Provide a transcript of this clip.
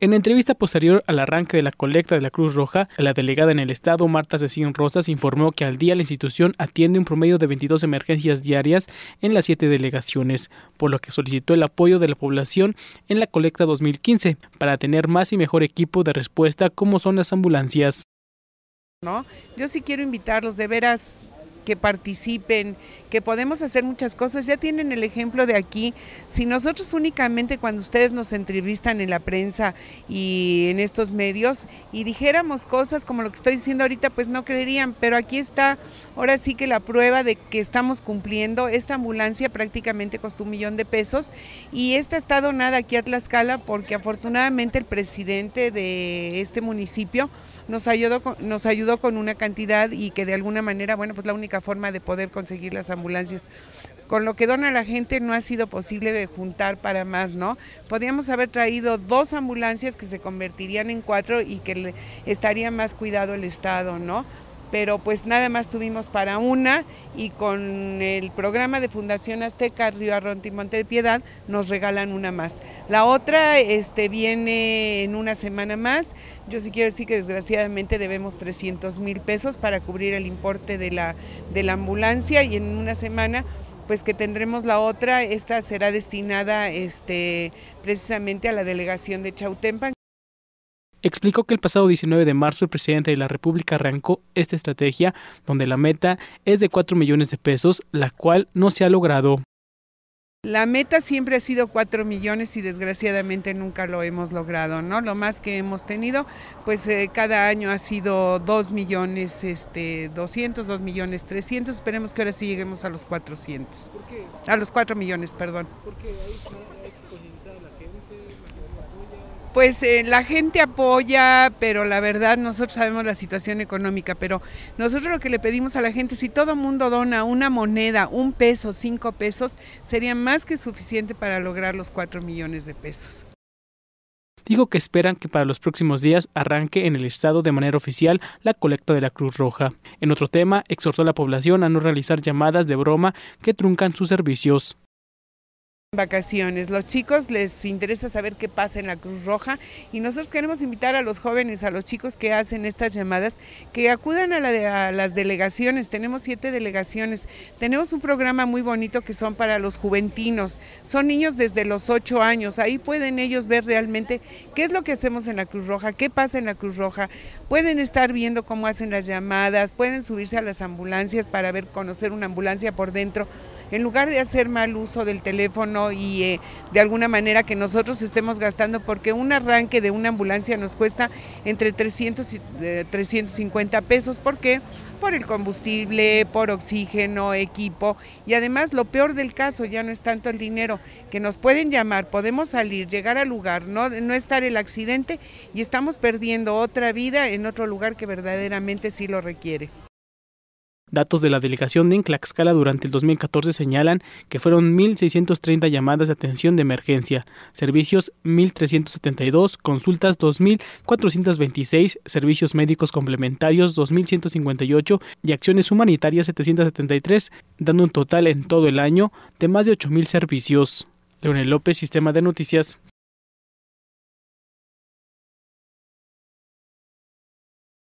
En entrevista posterior al arranque de la colecta de la Cruz Roja, la delegada en el Estado, Marta Cecín Rosas, informó que al día la institución atiende un promedio de 22 emergencias diarias en las siete delegaciones, por lo que solicitó el apoyo de la población en la colecta 2015 para tener más y mejor equipo de respuesta como son las ambulancias. ¿No? Yo sí quiero invitarlos, de veras, que participen, que podemos hacer muchas cosas. Ya tienen el ejemplo de aquí. Si nosotros únicamente cuando ustedes nos entrevistan en la prensa y en estos medios y dijéramos cosas como lo que estoy diciendo ahorita, pues no creerían, pero aquí está ahora sí que la prueba de que estamos cumpliendo. Esta ambulancia prácticamente costó un millón de pesos y esta está donada aquí a Tlaxcala porque afortunadamente el presidente de este municipio nos ayudó, nos ayudó con una cantidad y que de alguna manera, bueno, pues la única forma de poder conseguir las ambulancias con lo que dona la gente no ha sido posible de juntar para más, ¿no? Podríamos haber traído dos ambulancias que se convertirían en cuatro y que le estaría más cuidado el Estado, ¿no? pero pues nada más tuvimos para una y con el programa de Fundación Azteca Río Arronte y Monte de Piedad nos regalan una más. La otra este, viene en una semana más. Yo sí quiero decir que desgraciadamente debemos 300 mil pesos para cubrir el importe de la, de la ambulancia y en una semana pues que tendremos la otra, esta será destinada este, precisamente a la delegación de Chautempan explicó que el pasado 19 de marzo el presidente de la República arrancó esta estrategia donde la meta es de 4 millones de pesos, la cual no se ha logrado. La meta siempre ha sido 4 millones y desgraciadamente nunca lo hemos logrado, ¿no? Lo más que hemos tenido, pues eh, cada año ha sido 2 millones este, 200, 2 millones 300, esperemos que ahora sí lleguemos a los 400. ¿Por qué? A los 4 millones, perdón. hay pues eh, la gente apoya, pero la verdad nosotros sabemos la situación económica, pero nosotros lo que le pedimos a la gente, si todo mundo dona una moneda, un peso, cinco pesos, sería más que suficiente para lograr los cuatro millones de pesos. Dijo que esperan que para los próximos días arranque en el Estado de manera oficial la colecta de la Cruz Roja. En otro tema, exhortó a la población a no realizar llamadas de broma que truncan sus servicios. Vacaciones. Los chicos les interesa saber qué pasa en la Cruz Roja y nosotros queremos invitar a los jóvenes, a los chicos que hacen estas llamadas, que acudan a, las delegaciones. Tenemos siete delegaciones. Tenemos un programa muy bonito que son para los juventinos. Son niños desde los ocho años. Ahí pueden ellos ver realmente qué es lo que hacemos en la Cruz Roja, qué pasa en la Cruz Roja. Pueden estar viendo cómo hacen las llamadas, pueden subirse a las ambulancias para ver, conocer una ambulancia por dentro. En lugar de hacer mal uso del teléfono, y eh, de alguna manera que nosotros estemos gastando, porque un arranque de una ambulancia nos cuesta entre 300 y 350 eh, pesos. ¿Por qué? Por el combustible, por oxígeno, equipo y además lo peor del caso ya no es tanto el dinero, que nos pueden llamar, podemos salir, llegar al lugar, no, no estar el accidente y estamos perdiendo otra vida en otro lugar que verdaderamente sí lo requiere. Datos de la delegación de Inclaxcala durante el 2014 señalan que fueron 1.630 llamadas de atención de emergencia, servicios 1.372, consultas 2.426, servicios médicos complementarios 2.158 y acciones humanitarias 773, dando un total en todo el año de más de 8.000 servicios. Leonel López, Sistema de Noticias.